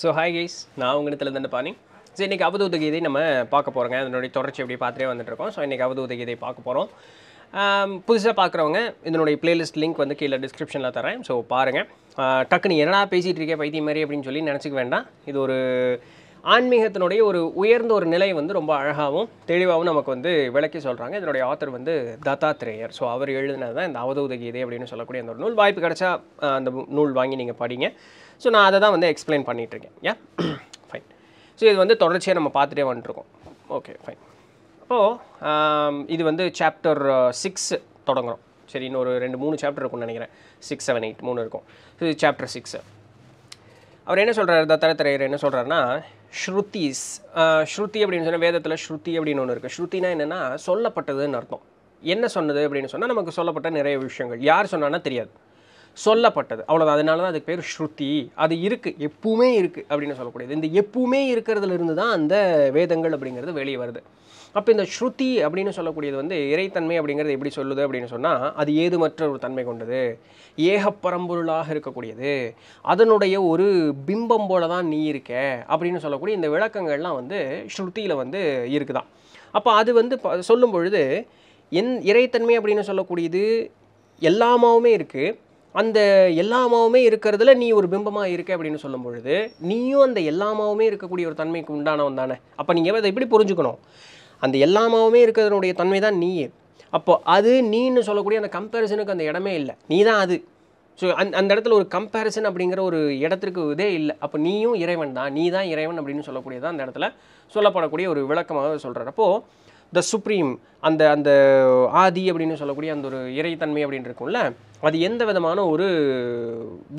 so hi guys நான் உங்கள் இருந்து பாணி ஸோ இன்றைக்கி அவதூத கீதை நம்ம பார்க்க போகிறோங்க அதனுடைய தொடர்ச்சி அப்படி பார்த்துட்டே வந்துட்டுருக்கோம் ஸோ இன்றைக்கி அவதூத கீதை பார்க்க போகிறோம் புதுசாக பார்க்குறவங்க இதனுடைய பிளேலிஸ்ட் லிங்க் வந்து கீழே டிஸ்கிரிப்ஷனில் தரேன் ஸோ பாருங்கள் டக்குன்னு என்னடா பேசிகிட்டு இருக்கே பைத்தியம் மாதிரி அப்படின்னு சொல்லி நினச்சிக்க வேண்டாம் இது ஒரு ஆன்மீகத்தினுடைய ஒரு உயர்ந்த ஒரு நிலை வந்து ரொம்ப அழகாகவும் தெளிவாகவும் நமக்கு வந்து விளக்கி சொல்கிறாங்க இதனுடைய ஆத்தர் வந்து தத்தாத்திரேயர் ஸோ அவர் எழுதினது தான் இந்த அவதூத கீதை அப்படின்னு சொல்லக்கூடிய அந்த ஒரு நூல் வாய்ப்பு கிடச்சா அந்த நூல் வாங்கி நீங்கள் படிங்க ஸோ நான் அதை தான் வந்து எக்ஸ்பிளைன் பண்ணிகிட்ருக்கேன் யா ஃபைன் ஸோ இது வந்து தொடர்ச்சியாக நம்ம பார்த்துட்டே வந்துட்டுருக்கோம் ஓகே ஃபைன் அப்போது இது வந்து சாப்டர் சிக்ஸ் தொடங்குகிறோம் சரி இன்னொரு ரெண்டு மூணு சாப்டர் இருக்கும்னு நினைக்கிறேன் சிக்ஸ் செவன் எயிட் மூணு இருக்கும் இது சாப்டர் சிக்ஸு அவர் என்ன சொல்கிறார் தத்தரத்திரையர் என்ன சொல்கிறாருன்னா ஸ்ருத்திஸ் ஸ்ருதி அப்படின்னு சொன்னால் வேதத்தில் ஸ்ருதி அப்படின்னு ஒன்று இருக்குது ஸ்ருத்தினா என்னென்னா சொல்லப்பட்டதுன்னு அர்த்தம் என்ன சொன்னது அப்படின்னு சொன்னால் நமக்கு சொல்லப்பட்ட நிறைய விஷயங்கள் யார் சொன்னான்னா தெரியாது சொல்லப்பட்டது அவ்வளோதான் அதனால தான் அதுக்கு பேர் ஸ்ருதி அது இருக்குது எப்பவுமே இருக்குது அப்படின்னு சொல்லக்கூடியது இந்த எப்பவுமே இருக்கிறதுல இருந்து தான் அந்த வேதங்கள் அப்படிங்கிறது வெளியே வருது அப்போ இந்த ஸ்ருதி அப்படின்னு சொல்லக்கூடியது வந்து இறைத்தன்மை அப்படிங்கிறது எப்படி சொல்லுது அப்படின்னு சொன்னால் அது ஏதுமற்ற ஒரு தன்மை கொண்டது ஏகப்பரம்பொருளாக இருக்கக்கூடியது அதனுடைய ஒரு பிம்பம் போல தான் நீ இருக்க அப்படின்னு சொல்லக்கூடிய இந்த விளக்கங்கள்லாம் வந்து ஸ்ருதியில் வந்து இருக்குதான் அப்போ அது வந்து சொல்லும் பொழுது என் இறைத்தன்மை அப்படின்னு சொல்லக்கூடியது எல்லாமாவுமே இருக்குது அந்த மாவுமே இருக்கிறதுல நீ ஒரு பிம்பமாக இருக்க அப்படின்னு சொல்லும் பொழுது நீயும் அந்த மாவுமே இருக்கக்கூடிய ஒரு தன்மைக்கு உண்டானவன் தானே அப்போ நீங்கள் அதை எப்படி புரிஞ்சுக்கணும் அந்த மாவுமே இருக்கிறதனுடைய தன்மை தான் நீ அப்போ அது நீன்னு சொல்லக்கூடிய அந்த கம்பேரிசனுக்கு அந்த இடமே இல்லை நீ தான் அது ஸோ அந் அந்த இடத்துல ஒரு கம்பேரிசன் அப்படிங்கிற ஒரு இடத்திற்கு இதே இல்லை அப்போ நீயும் இறைவன் தான் நீ தான் இறைவன் அப்படின்னு சொல்லக்கூடியதான் அந்த இடத்துல சொல்லப்படக்கூடிய ஒரு விளக்கமாக சொல்கிறார் அப்போது த சுப்ரீம் அந்த அந்த ஆதி அப்படின்னு சொல்லக்கூடிய அந்த ஒரு இறைத்தன்மை அப்படின்னு இருக்கும்ல அது எந்த விதமான ஒரு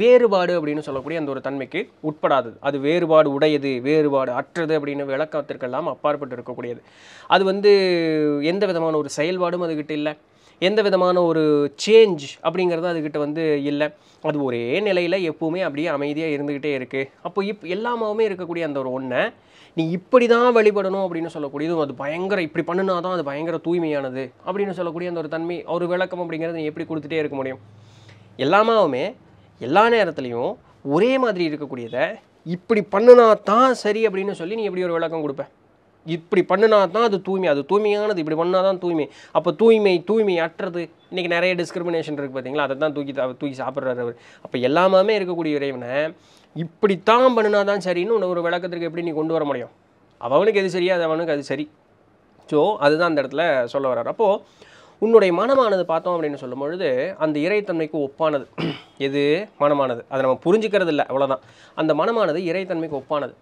வேறுபாடு அப்படின்னு சொல்லக்கூடிய அந்த ஒரு தன்மைக்கு உட்படாதது அது வேறுபாடு உடையது வேறுபாடு அற்றது அப்படின்னு விளக்கத்திற்கெல்லாம் அப்பாற்பட்டு இருக்கக்கூடியது அது வந்து எந்த விதமான ஒரு செயல்பாடும் அதுக்கிட்ட இல்லை எந்த விதமான ஒரு சேஞ்ச் அப்படிங்கிறது அதுக்கிட்ட வந்து இல்லை அது ஒரே நிலையில் எப்போவுமே அப்படியே அமைதியாக இருந்துக்கிட்டே இருக்குது அப்போ இப் எல்லாமே இருக்கக்கூடிய அந்த ஒரு ஒன்றை நீ இப்படி தான் வழிபடணும் அப்படின்னு சொல்லக்கூடியதும் அது பயங்கர இப்படி பண்ணுனா தான் அது பயங்கர தூய்மையானது அப்படின்னு சொல்லக்கூடிய அந்த ஒரு தன்மை ஒரு விளக்கம் அப்படிங்கிறது நீ எப்படி கொடுத்துட்டே இருக்க முடியும் எல்லாமாவுமே எல்லா நேரத்துலையும் ஒரே மாதிரி இருக்கக்கூடியதை இப்படி பண்ணுனா தான் சரி அப்படின்னு சொல்லி நீ எப்படி ஒரு விளக்கம் கொடுப்பேன் இப்படி பண்ணினா தான் அது தூய்மை அது தூய்மையானது இப்படி பண்ணால் தான் தூய்மை அப்போ தூய்மை தூய்மை அற்றது இன்றைக்கி நிறைய டிஸ்கிரிமினேஷன் இருக்குது பார்த்தீங்களா அதை தான் தூக்கி தூக்கி சாப்பிட்றாரு அவர் அப்போ எல்லாமே இருக்கக்கூடிய இறைவனை இப்படித்தான் பண்ணினா தான் சரின்னு ஒரு விளக்கத்திற்கு எப்படி நீ கொண்டு வர முடியும் அவனுக்கு எது சரியா அது அவனுக்கு அது சரி ஸோ அதுதான் அந்த இடத்துல சொல்ல வர்றார் அப்போது உன்னுடைய மனமானது பார்த்தோம் அப்படின்னு சொல்லும்பொழுது அந்த இறைத்தன்மைக்கு ஒப்பானது எது மனமானது அதை நம்ம புரிஞ்சுக்கிறது இல்லை அவ்வளோதான் அந்த மனமானது இறைத்தன்மைக்கு ஒப்பானது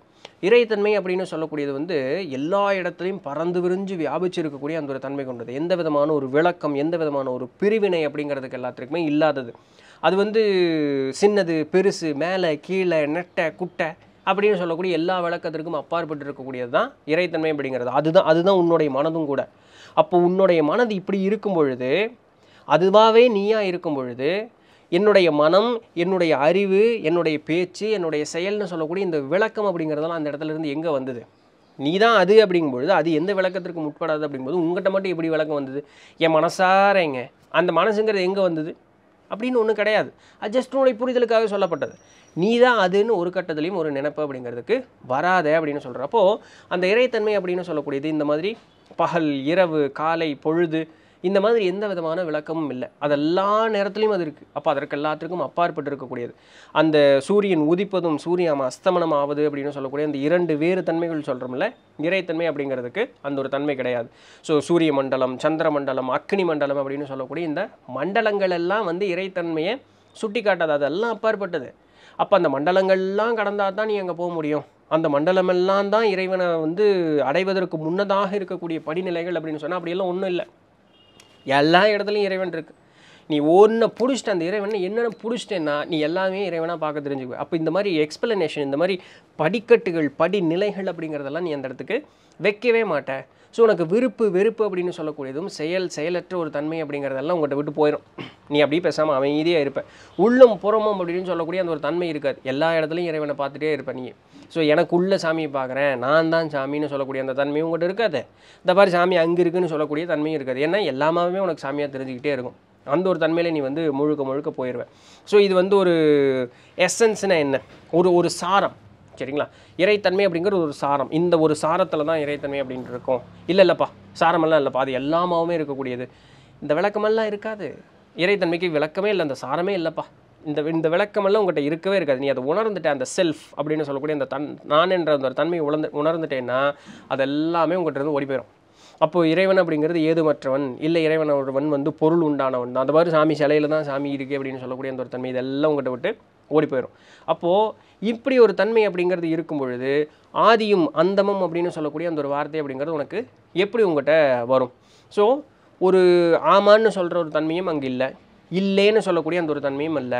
இறைத்தன்மை அப்படின்னு சொல்லக்கூடியது வந்து எல்லா இடத்துலையும் பறந்து விரிஞ்சு வியாபிச்சு இருக்கக்கூடிய அந்த ஒரு தன்மை கொண்டது எந்த விதமான ஒரு விளக்கம் எந்த விதமான ஒரு பிரிவினை அப்படிங்கிறதுக்கு எல்லாத்துக்குமே இல்லாதது அது வந்து சின்னது பெருசு மேலே கீழே நெட்டை குட்டை அப்படின்னு சொல்லக்கூடிய எல்லா விளக்கத்திற்கும் அப்பாற்பட்டு இருக்கக்கூடியது தான் இறைத்தன்மை அப்படிங்கிறது அதுதான் அதுதான் உன்னுடைய மனதும் கூட அப்போ உன்னுடைய மனது இப்படி இருக்கும் பொழுது அதுவாகவே நீயாக இருக்கும் பொழுது என்னுடைய மனம் என்னுடைய அறிவு என்னுடைய பேச்சு என்னுடைய செயல்னு சொல்லக்கூடிய இந்த விளக்கம் அப்படிங்கிறதெல்லாம் அந்த இடத்துல இருந்து எங்கே வந்தது நீ தான் அது அப்படிங்கும்பொழுது அது எந்த விளக்கத்திற்கு முற்படாது அப்படிங்கும்போது உங்கள்கிட்ட மட்டும் எப்படி விளக்கம் வந்தது என் மனசாரங்க அந்த மனசுங்கிறது எங்கே வந்தது அப்படின்னு ஒன்றும் கிடையாது அது ஜஸ்ட் உன்னுடைய புரிதலுக்காக சொல்லப்பட்டது நீ தான் அதுன்னு ஒரு கட்டத்துலேயும் ஒரு நினைப்பு அப்படிங்கிறதுக்கு வராத அப்படின்னு சொல்கிறப்போ அந்த இறைத்தன்மை அப்படின்னு சொல்லக்கூடியது இந்த மாதிரி பகல் இரவு காலை பொழுது இந்த மாதிரி எந்த விதமான விளக்கமும் இல்லை அது எல்லா நேரத்துலையும் அது இருக்குது அப்போ அதற்கு எல்லாத்திற்கும் அப்பாற்பட்டு இருக்கக்கூடியது அந்த சூரியன் உதிப்பதும் சூரியன் அஸ்தமனம் ஆவது அப்படின்னு சொல்லக்கூடிய அந்த இரண்டு வேறு தன்மைகள் சொல்கிறோம்ல இறைத்தன்மை அப்படிங்கிறதுக்கு அந்த ஒரு தன்மை கிடையாது ஸோ சூரிய மண்டலம் சந்திர மண்டலம் அக்னி மண்டலம் அப்படின்னு சொல்லக்கூடிய இந்த மண்டலங்கள் எல்லாம் வந்து இறைத்தன்மையை சுட்டி காட்டாது அதெல்லாம் அப்பாற்பட்டது அப்போ அந்த மண்டலங்கள்லாம் கடந்தால் தான் நீ அங்கே போக முடியும் அந்த மண்டலமெல்லாம் தான் இறைவனை வந்து அடைவதற்கு முன்னதாக இருக்கக்கூடிய படிநிலைகள் அப்படின்னு சொன்னால் அப்படியெல்லாம் ஒன்றும் இல்லை எல்லா இடத்துலையும் இறைவன் இருக்குது நீ ஒன்றை பிடிச்சிட்டு அந்த இறைவனை என்னென்ன பிடிச்சிட்டேன்னா நீ எல்லாமே இறைவனாக பார்க்க தெரிஞ்சுக்குவ அப்போ இந்த மாதிரி எக்ஸ்பிளனேஷன் இந்த மாதிரி படிக்கட்டுகள் படிநிலைகள் அப்படிங்கிறதெல்லாம் நீ அந்த இடத்துக்கு வைக்கவே மாட்டேன் ஸோ உனக்கு விருப்பு வெறுப்பு அப்படின்னு சொல்லக்கூடியதும் செயல் செயலற்ற ஒரு தன்மை அப்படிங்கிறதெல்லாம் உங்கள்கிட்ட விட்டு போயிடும் நீ அப்படியே பேசாமல் அமைதியாக இருப்பேன் உள்ளம் புறமும் அப்படின்னு சொல்லக்கூடிய அந்த ஒரு தன்மை இருக்காது எல்லா இடத்துலையும் இறைவனை பார்த்துட்டே இருப்பேன் நீ ஸோ எனக்கு உள்ள சாமியை பார்க்குறேன் நான் தான் சாமின்னு சொல்லக்கூடிய அந்த தன்மையும் உங்கள்கிட்ட இருக்காது இந்த மாதிரி சாமி அங்கே இருக்குன்னு சொல்லக்கூடிய தன்மையும் இருக்காது ஏன்னா எல்லாமே உனக்கு சாமியாக தெரிஞ்சுக்கிட்டே இருக்கும் அந்த ஒரு தன்மையில் நீ வந்து முழுக்க முழுக்க போயிடுவேன் ஸோ இது வந்து ஒரு எசன்ஸ்னால் என்ன ஒரு ஒரு சாரம் சரிங்களா இறைத்தன்மை அப்படிங்கிற ஒரு சாரம் இந்த ஒரு சாரத்தில் தான் இறைத்தன்மை அப்படின்ட்டு இருக்கும் இல்லை இல்லைப்பா சாரமெல்லாம் இல்லைப்பா அது எல்லாமாவுமே இருக்கக்கூடியது இந்த விளக்கமெல்லாம் இருக்காது இறைத்தன்மைக்கு விளக்கமே இல்லை அந்த சாரமே இல்லைப்பா இந்த இந்த விளக்கமெல்லாம் உங்கள்கிட்ட இருக்கவே இருக்காது நீ அதை உணர்ந்துட்ட அந்த செல்ஃப் அப்படின்னு சொல்லக்கூடிய அந்த தன் நான் என்ற அந்த ஒரு தன்மையை உணர்ந்து உணர்ந்துட்டேன்னா அதெல்லாமே உங்கள்கிட்ட இருந்து ஓடி போயிடும் அப்போது இறைவன் அப்படிங்கிறது ஏதுமற்றவன் இல்லை இறைவன் ஒருவன் வந்து பொருள் உண்டானவன் அந்த மாதிரி சாமி சிலையில் தான் சாமி இருக்குது அப்படின்னு சொல்லக்கூடிய அந்த ஒரு தன்மை இதெல்லாம் உங்கள்கிட்ட விட்டு ஓடி போயிடும் அப்போது இப்படி ஒரு தன்மை அப்படிங்கிறது இருக்கும் பொழுது ஆதியும் அந்தமும் அப்படின்னு சொல்லக்கூடிய அந்த ஒரு வார்த்தை அப்படிங்கிறது உனக்கு எப்படி உங்கள்கிட்ட வரும் ஸோ ஒரு ஆமான்னு சொல்கிற ஒரு தன்மையும் அங்கே இல்லை இல்லைன்னு சொல்லக்கூடிய அந்த ஒரு தன்மையும் இல்லை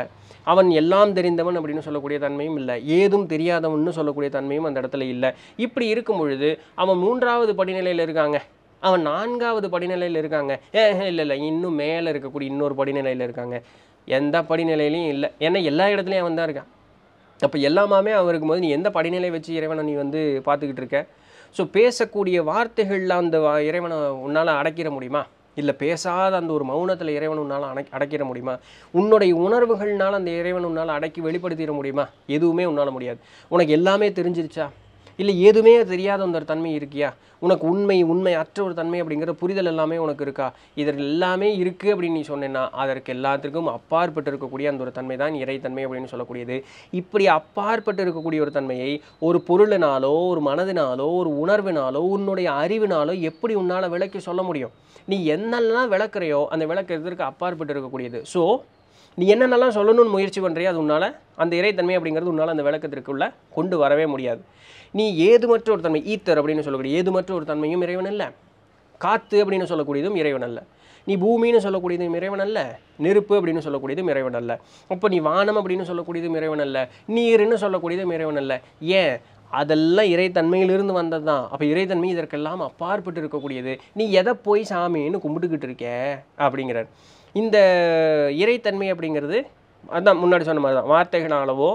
அவன் எல்லாம் தெரிந்தவன் அப்படின்னு சொல்லக்கூடிய தன்மையும் இல்லை ஏதும் தெரியாதவன்னு சொல்லக்கூடிய தன்மையும் அந்த இடத்துல இல்லை இப்படி இருக்கும் பொழுது அவன் மூன்றாவது படிநிலையில் இருக்காங்க அவன் நான்காவது படிநிலையில் இருக்காங்க ஏ இல்லை இல்லை இன்னும் மேலே இருக்கக்கூடிய இன்னொரு படிநிலையில் இருக்காங்க எந்த படிநிலையிலையும் இல்லை ஏன்னா எல்லா இடத்துலையும் அவன் தான் இருக்கான் அப்போ எல்லாமே அவன் இருக்கும்போது நீ எந்த படிநிலை வச்சு இறைவனை நீ வந்து பார்த்துக்கிட்டு இருக்க ஸோ பேசக்கூடிய வார்த்தைகளில் அந்த இறைவனை உன்னால் அடைக்கிற முடியுமா இல்லை பேசாத அந்த ஒரு மௌனத்தில் இறைவன் உன்னால் அடை அடைக்கிற முடியுமா உன்னுடைய உணர்வுகள்னால் அந்த இறைவன் உன்னால் அடக்கி வெளிப்படுத்திட முடியுமா எதுவுமே உன்னால் முடியாது உனக்கு எல்லாமே தெரிஞ்சிருச்சா இல்லை எதுவுமே தெரியாத அந்த ஒரு தன்மை இருக்கியா உனக்கு உண்மை உண்மை அற்ற ஒரு தன்மை அப்படிங்கிற புரிதல் எல்லாமே உனக்கு இருக்கா இதற்கு எல்லாமே இருக்குது அப்படின்னு நீ சொன்னேன்னா அதற்கு எல்லாத்திற்கும் அப்பாற்பட்டு இருக்கக்கூடிய அந்த ஒரு தன்மை தான் இறைத்தன்மை அப்படின்னு சொல்லக்கூடியது இப்படி அப்பாற்பட்டு இருக்கக்கூடிய ஒரு தன்மையை ஒரு பொருளினாலோ ஒரு மனதினாலோ ஒரு உணர்வினாலோ உன்னுடைய அறிவினாலோ எப்படி உன்னால் விளக்கி சொல்ல முடியும் நீ என்னெல்லாம் விளக்குறையோ அந்த விளக்கிறதுக்கு அப்பாற்பட்டு இருக்கக்கூடியது ஸோ நீ என்னென்னலாம் சொல்லணும்னு முயற்சி பண்ணுறியோ அது உன்னால் அந்த இறைத்தன்மை அப்படிங்கிறது உன்னால் அந்த விளக்கத்திற்குள்ளே கொண்டு வரவே முடியாது நீ ஏதுமற்ற ஒரு தன்மை ஈத்தர் அப்படின்னு சொல்லக்கூடிய மற்ற ஒரு தன்மையும் இறைவன் அல்ல காற்று அப்படின்னு சொல்லக்கூடியதும் இறைவன் அல்ல நீ பூமின்னு சொல்லக்கூடியதும் இறைவன் அல்ல நெருப்பு அப்படின்னு சொல்லக்கூடியதும் இறைவன் அல்ல அப்போ நீ வானம் அப்படின்னு சொல்லக்கூடியதும் இறைவன் அல்ல நீர்ன்னு சொல்லக்கூடியதும் இறைவன் அல்ல ஏன் அதெல்லாம் இறைத்தன்மையிலிருந்து வந்தது தான் அப்போ இறைத்தன்மை இதற்கெல்லாம் அப்பாற்பட்டு இருக்கக்கூடியது நீ எதை போய் சாமின்னு கும்பிட்டுக்கிட்டு இருக்க அப்படிங்கிறார் இந்த இறைத்தன்மை அப்படிங்கிறது அதான் முன்னாடி சொன்ன மாதிரி தான் வார்த்தைகளாலவோ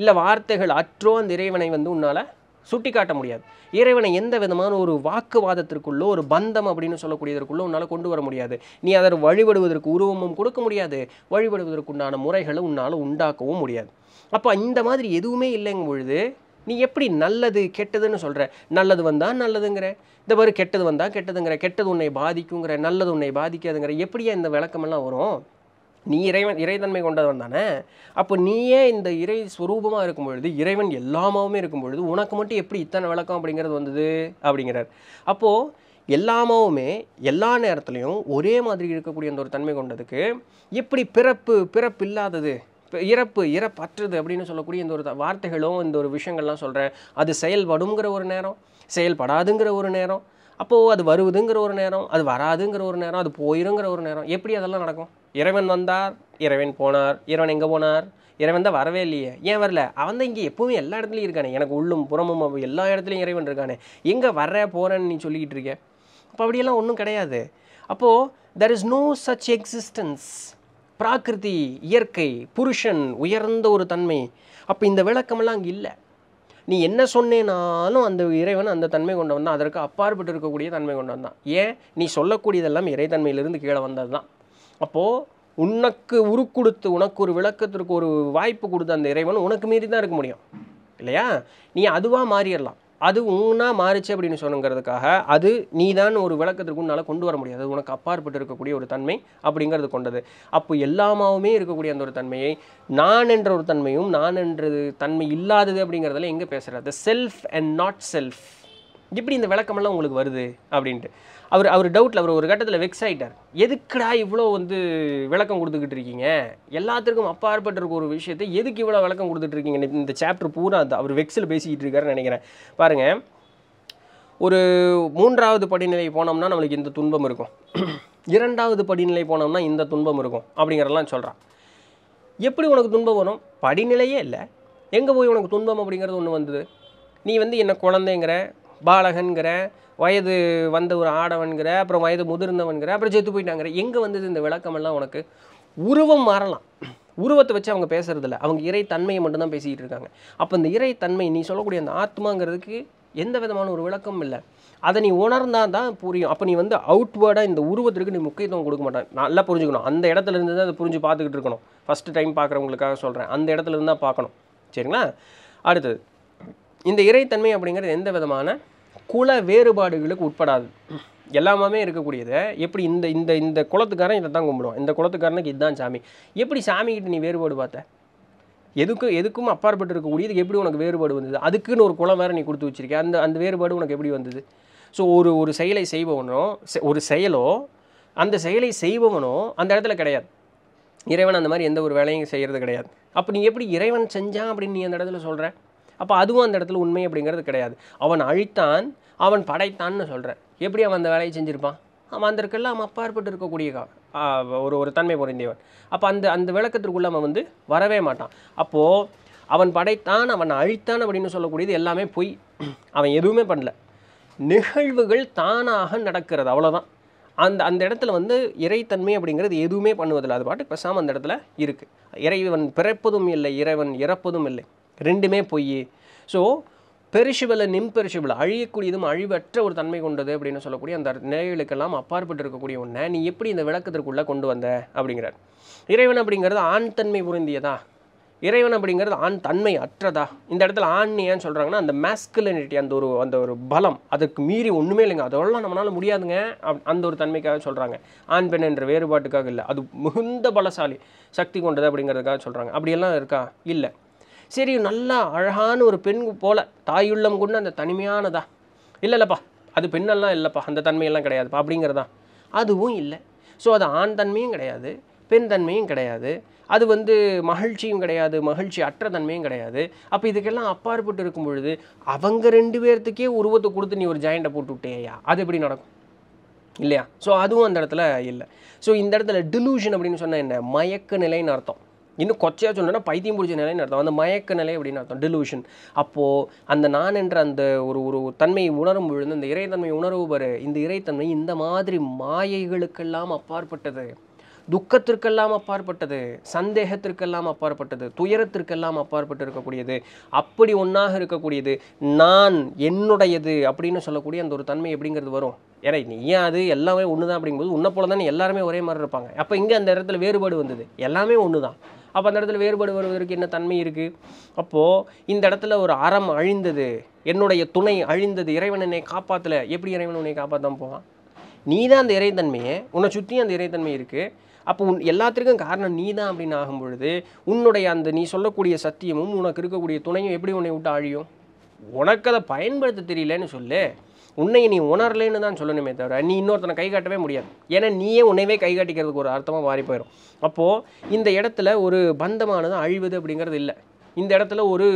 இல்லை வார்த்தைகள் அற்றோ அந்த இறைவனை வந்து உன்னால் சுட்டி காட்ட முடியாது இறைவனை எந்த விதமான ஒரு வாக்குவாதத்திற்குள்ளோ ஒரு பந்தம் அப்படின்னு சொல்லக்கூடியதற்குள்ளோ உன்னால் கொண்டு வர முடியாது நீ அதை வழிபடுவதற்கு உருவமும் கொடுக்க முடியாது வழிபடுவதற்குண்டான முறைகளை உன்னால் உண்டாக்கவும் முடியாது அப்போ இந்த மாதிரி எதுவுமே இல்லைங்க பொழுது நீ எப்படி நல்லது கெட்டதுன்னு சொல்கிற நல்லது வந்தால் நல்லதுங்கிற இந்த மாதிரி கெட்டது வந்தால் கெட்டதுங்கிற கெட்டது உன்னை பாதிக்குங்கிற நல்லது உன்னை பாதிக்காதுங்கிற எப்படியா இந்த விளக்கமெல்லாம் வரும் நீ இறைவன் இறைத்தன்மை கொண்டவன் தானே அப்போ நீயே இந்த இறை ஸ்வரூபமாக இருக்கும் பொழுது இறைவன் எல்லாமாவும் இருக்கும் பொழுது உனக்கு மட்டும் எப்படி இத்தனை விளக்கம் அப்படிங்கிறது வந்தது அப்படிங்கிறார் அப்போது எல்லாமாவுமே எல்லா நேரத்துலையும் ஒரே மாதிரி இருக்கக்கூடிய அந்த ஒரு தன்மை கொண்டதுக்கு எப்படி பிறப்பு பிறப்பு இல்லாதது இறப்பு இறப்பற்றது அப்படின்னு சொல்லக்கூடிய இந்த ஒரு வார்த்தைகளும் இந்த ஒரு விஷயங்கள்லாம் சொல்கிறேன் அது செயல்படுங்கிற ஒரு நேரம் செயல்படாதுங்கிற ஒரு நேரம் அப்போது அது வருவதுங்கிற ஒரு நேரம் அது வராதுங்கிற ஒரு நேரம் அது போயிருங்கிற ஒரு நேரம் எப்படி அதெல்லாம் நடக்கும் இறைவன் வந்தார் இறைவன் போனார் இறைவன் எங்கே போனார் இறைவன் தான் வரவே இல்லையே ஏன் வரல அவன் தான் இங்கே எப்பவுமே எல்லா இடத்துலையும் இருக்கானே எனக்கு உள்ளும் புறமும் எல்லா இடத்துலையும் இறைவன் இருக்கானே எங்கே வர போகிறேன்னு நீ சொல்லிக்கிட்டு இருக்க அப்போ அப்படியெல்லாம் ஒன்றும் கிடையாது அப்போது there is no such existence பிராகிருதி இயற்கை புருஷன் உயர்ந்த ஒரு தன்மை அப்போ இந்த விளக்கமெல்லாம் அங்கே இல்லை நீ என்ன சொன்னேனாலும் அந்த இறைவன் அந்த தன்மை கொண்டு வந்தான் அதற்கு அப்பாற்பட்டு இருக்கக்கூடிய தன்மை கொண்டு வந்தான் ஏன் நீ சொல்லக்கூடியதெல்லாம் இறைத்தன்மையிலிருந்து கீழே வந்தது தான் அப்போது உனக்கு உருக்கொடுத்து உனக்கு ஒரு விளக்கத்திற்கு ஒரு வாய்ப்பு கொடுத்த அந்த இறைவன் உனக்கு மீறி தான் இருக்க முடியும் இல்லையா நீ அதுவாக மாறிடலாம் அது உன்னா மாறிச்சு அப்படின்னு சொன்னுங்கிறதுக்காக அது நீ தான் ஒரு விளக்கத்திற்கு உன்னால் கொண்டு வர முடியாது உனக்கு அப்பாற்பட்டு இருக்கக்கூடிய ஒரு தன்மை அப்படிங்கிறது கொண்டது அப்போ எல்லாமாவுமே இருக்கக்கூடிய அந்த ஒரு தன்மையை நான் என்ற ஒரு தன்மையும் நான் என்றது தன்மை இல்லாதது அப்படிங்கிறதுல எங்கே பேசுகிறது செல்ஃப் அண்ட் நாட் செல்ஃப் எப்படி இந்த விளக்கமெல்லாம் உங்களுக்கு வருது அப்படின்ட்டு அவர் அவர் டவுட்டில் அவர் ஒரு கட்டத்தில் வெக்ஸ் ஆகிட்டார் எதுக்குடா இவ்வளோ வந்து விளக்கம் கொடுத்துக்கிட்டு இருக்கீங்க எல்லாத்துக்கும் அப்பாற்பட்டிருக்க ஒரு விஷயத்தை எதுக்கு இவ்வளோ விளக்கம் கொடுத்துட்ருக்கீங்க இந்த சாப்டர் பூரா அந்த அவர் வெக்ஸில் பேசிக்கிட்டு இருக்காருன்னு நினைக்கிறேன் பாருங்கள் ஒரு மூன்றாவது படிநிலை போனோம்னா நம்மளுக்கு இந்த துன்பம் இருக்கும் இரண்டாவது படிநிலை போனோம்னா இந்த துன்பம் இருக்கும் அப்படிங்கிறலாம் சொல்கிறான் எப்படி உனக்கு துன்பம் வரும் படிநிலையே இல்லை எங்கே போய் உனக்கு துன்பம் அப்படிங்கிறது ஒன்று வந்தது நீ வந்து என்ன குழந்தைங்கிற பாலகன்கிற வயது வந்த ஒரு ஆடவன்கிற அப்புறம் வயது முதிர்ந்தவன்கிற அப்புறம் செத்து போயிட்டாங்கிற எங்கே வந்தது இந்த விளக்கமெல்லாம் உனக்கு உருவம் மாறலாம் உருவத்தை வச்சு அவங்க பேசுறதில்ல அவங்க இறை தன்மையை மட்டும்தான் பேசிக்கிட்டு இருக்காங்க அப்போ இந்த இறை தன்மை நீ சொல்லக்கூடிய அந்த ஆத்மாங்கிறதுக்கு எந்த விதமான ஒரு விளக்கமும் இல்லை அதை நீ உணர்ந்தால் தான் புரியும் அப்போ நீ வந்து அவுட்வேர்டாக இந்த உருவத்திற்கு நீ முக்கியத்துவம் கொடுக்க மாட்டேன் நல்லா புரிஞ்சுக்கணும் அந்த இடத்துல இருந்து தான் அதை புரிஞ்சு பார்த்துக்கிட்டு இருக்கணும் ஃபஸ்ட்டு டைம் பார்க்குறவங்களுக்காக சொல்கிறேன் அந்த இடத்துல இருந்தால் பார்க்கணும் சரிங்களா அடுத்தது இந்த இறைத்தன்மை அப்படிங்கிறது எந்த விதமான குல வேறுபாடுகளுக்கு உட்படாது எல்லாமே இருக்கக்கூடியது எப்படி இந்த இந்த இந்த குளத்துக்காரன் இதை தான் கும்பிடுவான் இந்த குளத்துக்காரனுக்கு இதுதான் சாமி எப்படி சாமிக்கிட்ட நீ வேறுபாடு பார்த்த எதுக்கும் எதுக்கும் அப்பாற்பட்டு இருக்கக்கூடியது எப்படி உனக்கு வேறுபாடு வந்தது அதுக்குன்னு ஒரு குளம் வேறு நீ கொடுத்து வச்சிருக்க அந்த அந்த வேறுபாடு உனக்கு எப்படி வந்தது ஸோ ஒரு ஒரு செயலை செய்பவனோ ஒரு செயலோ அந்த செயலை செய்பவனோ அந்த இடத்துல கிடையாது இறைவன் அந்த மாதிரி எந்த ஒரு வேலையும் செய்கிறது கிடையாது அப்போ நீ எப்படி இறைவன் செஞ்சான் அப்படின்னு நீ அந்த இடத்துல சொல்கிற அப்போ அதுவும் அந்த இடத்துல உண்மை அப்படிங்கிறது கிடையாது அவன் அழித்தான் அவன் படைத்தான்னு சொல்கிறேன் எப்படி அவன் அந்த வேலையை செஞ்சுருப்பான் அவன் அந்த இருக்கல அவன் அப்பாற்பட்டு இருக்கக்கூடிய ஒரு ஒரு தன்மை பொருந்தியவன் அப்போ அந்த அந்த விளக்கத்திற்குள்ளே அவன் வந்து வரவே மாட்டான் அப்போது அவன் படைத்தான் அவன் அழித்தான் அப்படின்னு சொல்லக்கூடியது எல்லாமே பொய் அவன் எதுவுமே பண்ணல நிகழ்வுகள் தானாக நடக்கிறது அவ்வளோதான் அந்த அந்த இடத்துல வந்து இறைத்தன்மை அப்படிங்கிறது எதுவுமே பண்ணுவதில்லை அது பாட்டு பெசாமல் அந்த இடத்துல இருக்குது இறைவன் பிறப்பதும் இல்லை இறைவன் இறப்பதும் இல்லை ரெண்டுமே பொய் ஸோ பெரிஷிபிள் நிம்பெரிஷிபிள் அழியக்கூடியதும் அழிவற்ற ஒரு தன்மை கொண்டது அப்படின்னு சொல்லக்கூடிய அந்த நிலைகளுக்கெல்லாம் அப்பாற்பட்டு இருக்கக்கூடிய ஒன்றை நீ எப்படி இந்த விளக்கத்திற்குள்ளே கொண்டு வந்த அப்படிங்கிறார் இறைவன் அப்படிங்கிறது ஆண் தன்மை புரிந்தியதா இறைவன் அப்படிங்கிறது ஆண் தன்மை அற்றதா இந்த இடத்துல ஆண் ஏன்னு சொல்கிறாங்கன்னா அந்த மேஸ்குலினிட்டி அந்த ஒரு அந்த ஒரு பலம் அதுக்கு மீறி ஒன்றுமே இல்லைங்க அதெல்லாம் நம்மளால் முடியாதுங்க அந்த ஒரு தன்மைக்காக சொல்கிறாங்க ஆண் பெண் என்ற வேறுபாட்டுக்காக இல்லை அது மிகுந்த பலசாலி சக்தி கொண்டது அப்படிங்கிறதுக்காக சொல்கிறாங்க அப்படியெல்லாம் இருக்கா இல்லை சரி நல்லா அழகான ஒரு பெண் போல் தாயுள்ளம் கொண்டு அந்த தனிமையானதா இல்லை இல்லைப்பா அது பெண்ணெல்லாம் இல்லைப்பா அந்த தன்மையெல்லாம் கிடையாதுப்பா அப்படிங்கிறதா அதுவும் இல்லை ஸோ அது ஆண் தன்மையும் கிடையாது பெண் தன்மையும் கிடையாது அது வந்து மகிழ்ச்சியும் கிடையாது மகிழ்ச்சி அற்ற தன்மையும் கிடையாது அப்போ இதுக்கெல்லாம் அப்பாற்பட்டு இருக்கும் பொழுது அவங்க ரெண்டு பேர்த்துக்கே உருவத்தை கொடுத்து நீ ஒரு ஜாயிண்டை போட்டு விட்டேயா அது எப்படி நடக்கும் இல்லையா ஸோ அதுவும் அந்த இடத்துல இல்லை ஸோ இந்த இடத்துல டிலூஷன் அப்படின்னு சொன்னால் என்ன மயக்க நிலைன்னு அர்த்தம் இன்னும் கொச்சையாக சொன்னோன்னா பைத்தியம் பிடிச்ச நிலைன்னு அர்த்தம் அந்த மயக்க நிலை அப்படின்னு அர்த்தம் டெலிவிஷன் அப்போது அந்த நான் என்ற அந்த ஒரு ஒரு தன்மையை உணரும் பொழுது அந்த இறைத்தன்மை உணர்வு பெறு இந்த இறைத்தன்மை இந்த மாதிரி மாயைகளுக்கெல்லாம் அப்பாற்பட்டது துக்கத்திற்கெல்லாம் அப்பாற்பட்டது சந்தேகத்திற்கெல்லாம் அப்பாற்பட்டது துயரத்திற்கெல்லாம் அப்பாற்பட்டு இருக்கக்கூடியது அப்படி ஒன்றாக இருக்கக்கூடியது நான் என்னுடையது அப்படின்னு சொல்லக்கூடிய அந்த ஒரு தன்மை எப்படிங்கிறது வரும் ஏன்னா நீ ஏன் அது எல்லாமே ஒன்று தான் அப்படிங்கும்போது உன்னை போல தானே எல்லாருமே ஒரே மாதிரி இருப்பாங்க அப்போ இங்கே அந்த இடத்துல வேறுபாடு வந்தது எல்லாமே ஒன்று தான் அப்போ அந்த இடத்துல வேறுபாடு வருவதற்கு என்ன தன்மை இருக்குது அப்போது இந்த இடத்துல ஒரு அறம் அழிந்தது என்னுடைய துணை அழிந்தது இறைவன் என்னை காப்பாற்றலை எப்படி இறைவன் உன்னை காப்பாற்றாம போவான் நீ தான் அந்த இறைத்தன்மையை உன்னை சுற்றி அந்த இறைத்தன்மை இருக்குது அப்போ உன் எல்லாத்திற்கும் காரணம் நீ தான் அப்படின்னு ஆகும் பொழுது உன்னுடைய அந்த நீ சொல்லக்கூடிய சத்தியமும் உனக்கு இருக்கக்கூடிய துணையும் எப்படி உன்னை விட்டு அழியும் உனக்கு அதை பயன்படுத்த தெரியலன்னு சொல்லு உன்னை நீ உணரலேன்னு தான் சொல்லணுமே தவிர நீ இன்னொருத்தனை கை காட்டவே முடியாது ஏன்னா நீயே உன்னையவே கை காட்டிக்கிறதுக்கு ஒரு அர்த்தமாக மாறி போயிடும் அப்போது இந்த இடத்துல ஒரு பந்தமானது அழிவது அப்படிங்கிறது இல்லை இந்த இடத்துல ஒரு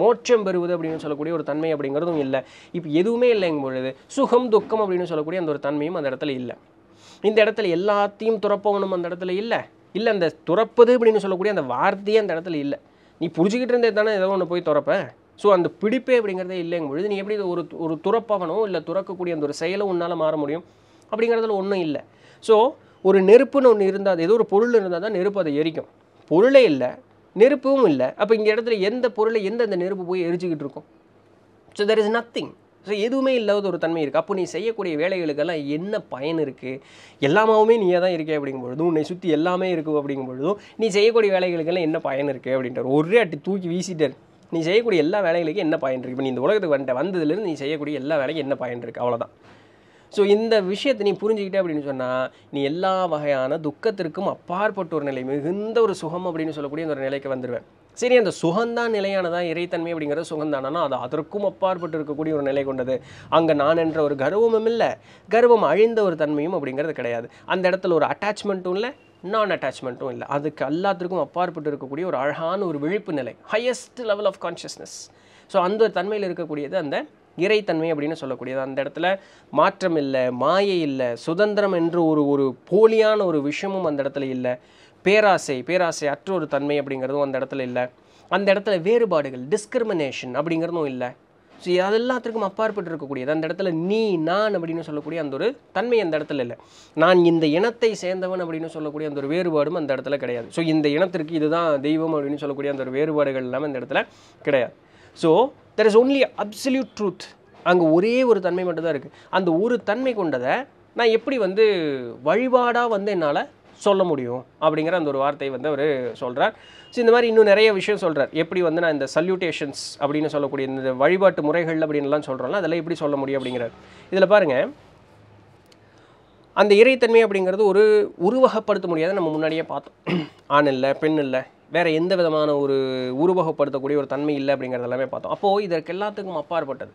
மோட்சம் பெறுவது அப்படின்னு சொல்லக்கூடிய ஒரு தன்மை அப்படிங்கிறதும் இல்லை இப்போ எதுவுமே இல்லைங்க பொழுது சுகம் துக்கம் அப்படின்னு சொல்லக்கூடிய அந்த ஒரு தன்மையும் அந்த இடத்துல இல்லை இந்த இடத்துல எல்லாத்தையும் துறப்பவனும் அந்த இடத்துல இல்லை இல்லை அந்த துறப்பது அப்படின்னு சொல்லக்கூடிய அந்த வார்த்தையே அந்த இடத்துல இல்லை நீ புரிஞ்சுக்கிட்டு இருந்தே தானே ஏதோ ஒன்று போய் துறப்ப ஸோ அந்த பிடிப்பே அப்படிங்கிறதே இல்லைங்க பொழுது நீ எப்படி ஒரு ஒரு துறப்பவனோ இல்லை துறக்கக்கூடிய அந்த ஒரு செயலும் உன்னால் மாற முடியும் அப்படிங்கிறதுல ஒன்றும் இல்லை ஸோ ஒரு நெருப்புன்னு ஒன்று இருந்தால் ஏதோ ஒரு பொருள் இருந்தால் தான் நெருப்பு அதை எரிக்கும் பொருளே இல்லை நெருப்பும் இல்லை அப்போ இங்கே இடத்துல எந்த பொருளை எந்த அந்த நெருப்பு போய் எரிச்சிக்கிட்டு இருக்கும் so there is nothing so எதுவுமே இல்லாத ஒரு தன்மை இருக்குது அப்போ நீ செய்யக்கூடிய வேலைகளுக்கெல்லாம் என்ன பயன் இருக்குது எல்லாமாவுமே நீயே தான் இருக்கே அப்படிங்கும்பொழுதும் உன்னை சுற்றி எல்லாமே இருக்கும் அப்படிங்கும்பொழுதும் நீ செய்யக்கூடிய வேலைகளுக்கெல்லாம் என்ன பயன் இருக்குது அப்படின்ற ஒரே அட்டி தூக்கி வீசிட்டேன் நீ செய்யக்கூடிய எல்லா வேலைகளுக்கும் என்ன பயன் இருக்கு இப்போ நீ இந்த உலகத்துக்கு வந்துட்ட வந்ததுலேருந்து நீ செய்யக்கூடிய எல்லா வேலைக்கும் என்ன பயன் இருக்குது அவ்வளோதான் ஸோ இந்த விஷயத்தை நீ புரிஞ்சுக்கிட்டே அப்படின்னு சொன்னால் நீ எல்லா வகையான துக்கத்திற்கும் அப்பாற்பட்ட ஒரு நிலை மிகுந்த ஒரு சுகம் அப்படின்னு சொல்லக்கூடிய ஒரு நிலைக்கு வந்துடுவேன் சரி அந்த சுகந்தான் நிலையானதான் இறைத்தன்மை அப்படிங்கிற சுகந்தானா அது அதற்கும் அப்பாற்பட்டு இருக்கக்கூடிய ஒரு நிலை கொண்டது அங்கே நான் என்ற ஒரு கர்வமும் இல்லை கர்வம் அழிந்த ஒரு தன்மையும் அப்படிங்கிறது கிடையாது அந்த இடத்துல ஒரு அட்டாச்மெண்ட்டும் இல்லை நான் அட்டாச்மெண்ட்டும் இல்லை அதுக்கு எல்லாத்துக்கும் அப்பாற்பட்டு இருக்கக்கூடிய ஒரு அழகான ஒரு விழிப்பு நிலை highest level of consciousness so அந்த தன்மையில் இருக்கக்கூடியது அந்த இறைத்தன்மை அப்படின்னு சொல்லக்கூடியது அந்த இடத்துல மாற்றம் இல்லை மாயை இல்லை சுதந்திரம் என்று ஒரு ஒரு போலியான ஒரு விஷயமும் அந்த இடத்துல இல்லை பேராசை பேராசை அற்ற ஒரு தன்மை அப்படிங்கிறதும் அந்த இடத்துல இல்லை அந்த இடத்துல வேறுபாடுகள் டிஸ்கிரிமினேஷன் அப்படிங்கிறதும் இல்லை ஸோ அது எல்லாத்திற்கும் அப்பாற்பட்டு இருக்கக்கூடியது அந்த இடத்துல நீ நான் அப்படின்னு சொல்லக்கூடிய அந்த ஒரு தன்மை அந்த இடத்துல இல்லை நான் இந்த இனத்தை சேர்ந்தவன் அப்படின்னு சொல்லக்கூடிய அந்த ஒரு வேறுபாடும் அந்த இடத்துல கிடையாது ஸோ இந்த இனத்திற்கு இதுதான் தெய்வம் அப்படின்னு சொல்லக்கூடிய அந்த ஒரு வேறுபாடுகள் எல்லாமே அந்த இடத்துல கிடையாது so there is only absolute truth அங்கே ஒரே ஒரு தன்மை மட்டும்தான் இருக்குது அந்த ஒரு தன்மை கொண்டதை நான் எப்படி வந்து வழிபாடாக வந்து என்னால் சொல்ல முடியும் அப்படிங்கிற அந்த ஒரு வார்த்தை வந்து அவர் சொல்கிறார் ஸோ இந்த மாதிரி இன்னும் நிறைய விஷயம் சொல்கிறார் எப்படி வந்து நான் இந்த சல்யூட்டேஷன்ஸ் அப்படின்னு சொல்லக்கூடிய இந்த வழிபாட்டு முறைகள் அப்படின்லாம் சொல்கிறோம்ல அதெல்லாம் எப்படி சொல்ல முடியும் அப்படிங்கிறார் இதில் பாருங்கள் அந்த இறைத்தன்மை அப்படிங்கிறது ஒரு உருவகப்படுத்த முடியாத நம்ம முன்னாடியே பார்த்தோம் ஆண் இல்லை பெண் இல்லை வேறு எந்த விதமான ஒரு உருவகப்படுத்தக்கூடிய ஒரு தன்மை இல்லை அப்படிங்கிறது எல்லாமே பார்த்தோம் அப்போது இதற்கு எல்லாத்துக்கும் அப்பாற்பட்டது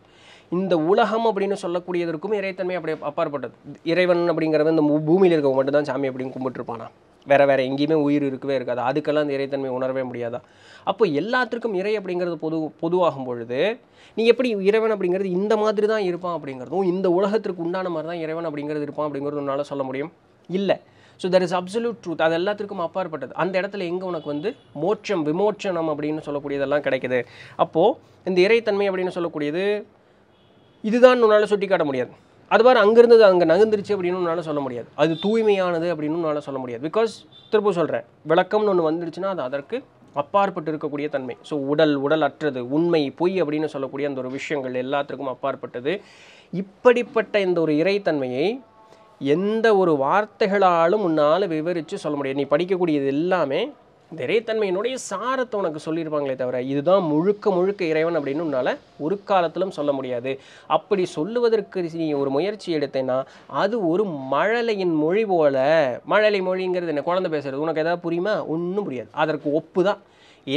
இந்த உலகம் அப்படின்னு சொல்லக்கூடியதற்கும் இறைத்தன்மை அப்படி அப்பாற்பட்டது இறைவன் அப்படிங்கிறவன் இந்த பூமியில் இருக்க மட்டும்தான் சாமி அப்படின்னு கும்பிட்டுருப்பானா வேறு வேறு எங்கேயுமே உயிர் இருக்கவே இருக்காது அதுக்கெல்லாம் அந்த இறைத்தன்மை உணரவே முடியாதா அப்போ எல்லாத்திற்கும் இறை அப்படிங்கிறது பொது பொதுவாகும் பொழுது நீ எப்படி இறைவன் அப்படிங்கிறது இந்த மாதிரி தான் இருப்பான் அப்படிங்கிறதும் இந்த உலகத்திற்கு உண்டான மாதிரி தான் இறைவன் அப்படிங்கிறது இருப்பான் அப்படிங்கிறது உன்னால் சொல்ல முடியும் இல்லை so there is absolute truth அது எல்லாத்திற்கும் அப்பாற்பட்டது அந்த இடத்துல எங்கே உனக்கு வந்து மோட்சம் விமோச்சனம் அப்படின்னு சொல்லக்கூடியதெல்லாம் கிடைக்குது அப்போது இந்த இறைத்தன்மை அப்படின்னு சொல்லக்கூடியது இதுதான் உன்னால் சுட்டி காட்ட முடியாது மாதிரி அங்கேருந்தது அங்கே நகர்ந்துருச்சு அப்படின்னு உன்னால் சொல்ல முடியாது அது தூய்மையானது அப்படின்னு உன்னால் சொல்ல முடியாது பிகாஸ் திரும்ப சொல்கிறேன் விளக்கம்னு ஒன்று வந்துருச்சுன்னா அது அதற்கு அப்பாற்பட்டு இருக்கக்கூடிய தன்மை ஸோ உடல் உடல் அற்றது உண்மை பொய் அப்படின்னு சொல்லக்கூடிய அந்த ஒரு விஷயங்கள் எல்லாத்துக்கும் அப்பாற்பட்டது இப்படிப்பட்ட இந்த ஒரு இறைத்தன்மையை எந்த ஒரு வார்த்தைகளாலும் உன்னால் விவரித்து சொல்ல முடியாது நீ படிக்கக்கூடியது எல்லாமே இறைத்தன்மையினுடைய சாரத்தை உனக்கு சொல்லியிருப்பாங்களே தவிர இதுதான் முழுக்க முழுக்க இறைவன் உன்னால் ஒரு காலத்திலும் சொல்ல முடியாது அப்படி சொல்லுவதற்கு நீ ஒரு முயற்சி எடுத்தேன்னா அது ஒரு மழலையின் மொழி போல மழலை மொழிங்கிறது என்ன குழந்தை பேசுறது உனக்கு எதாவது புரியுமா ஒன்றும் புரியாது அதற்கு ஒப்பு தான்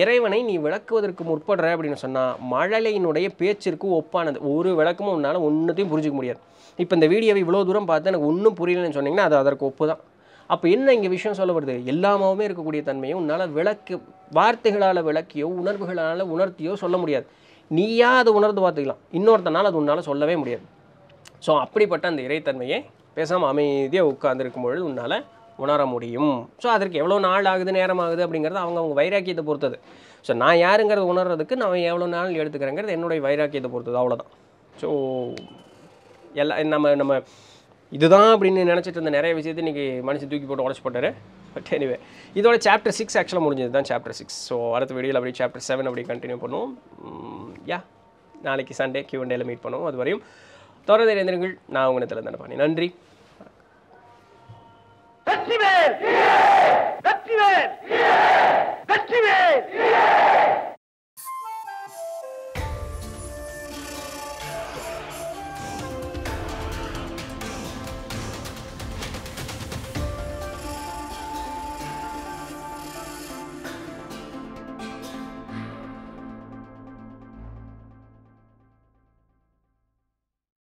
இறைவனை நீ விளக்குவதற்கு முற்படுற அப்படின்னு சொன்னால் மழலையினுடைய பேச்சிற்கு ஒப்பானது ஒரு விளக்கமும் உன்னால் ஒன்றுத்தையும் புரிஞ்சிக்க முடியாது இப்போ இந்த வீடியோவை இவ்வளோ தூரம் பார்த்து எனக்கு ஒன்றும் புரியலைன்னு சொன்னீங்கன்னா அது அதற்கு ஒப்பு தான் அப்போ என்ன இங்கே விஷயம் சொல்லப்படுது எல்லாமே இருக்கக்கூடிய தன்மையும் உன்னால் விளக்கு வார்த்தைகளால் விளக்கியோ உணர்வுகளால் உணர்த்தியோ சொல்ல முடியாது நீயா அதை உணர்ந்து பார்த்துக்கலாம் இன்னொருத்தனால் அது உன்னால் சொல்லவே முடியாது ஸோ அப்படிப்பட்ட அந்த இறைத்தன்மையை பேசாமல் அமைதியாக உட்கார்ந்துருக்கும் பொழுது உன்னால் உணர முடியும் ஸோ அதற்கு எவ்வளோ நாள் ஆகுது நேரம் ஆகுது அப்படிங்கிறது அவங்க அவங்க வைராக்கியத்தை பொறுத்தது ஸோ நான் யாருங்கிறத உணர்றதுக்கு நான் எவ்வளோ நாள் எடுத்துக்கிறேங்கிறது என்னுடைய வைராக்கியத்தை பொறுத்தது அவ்வளோதான் ஸோ எல்லா நம்ம நம்ம இதுதான் அப்படின்னு நினச்சிட்டு இருந்த நிறைய விஷயத்தை இன்றைக்கி மனுஷன் தூக்கி போட்டு உடச்சு போட்டார் பட் எனிவே இதோட சாப்டர் சிக்ஸ் ஆக்சுவலாக முடிஞ்சது தான் சாப்டர் சிக்ஸ் ஸோ அடுத்த வீடியோவில் அப்படி சாப்டர் செவன் அப்படி கண்டினியூ பண்ணுவோம் யா நாளைக்கு சண்டே கியூ டேல மீட் பண்ணுவோம் அது வரையும் தொடர்ந்து இணைந்திருங்கள் நான் உங்களை பண்ணி நன்றி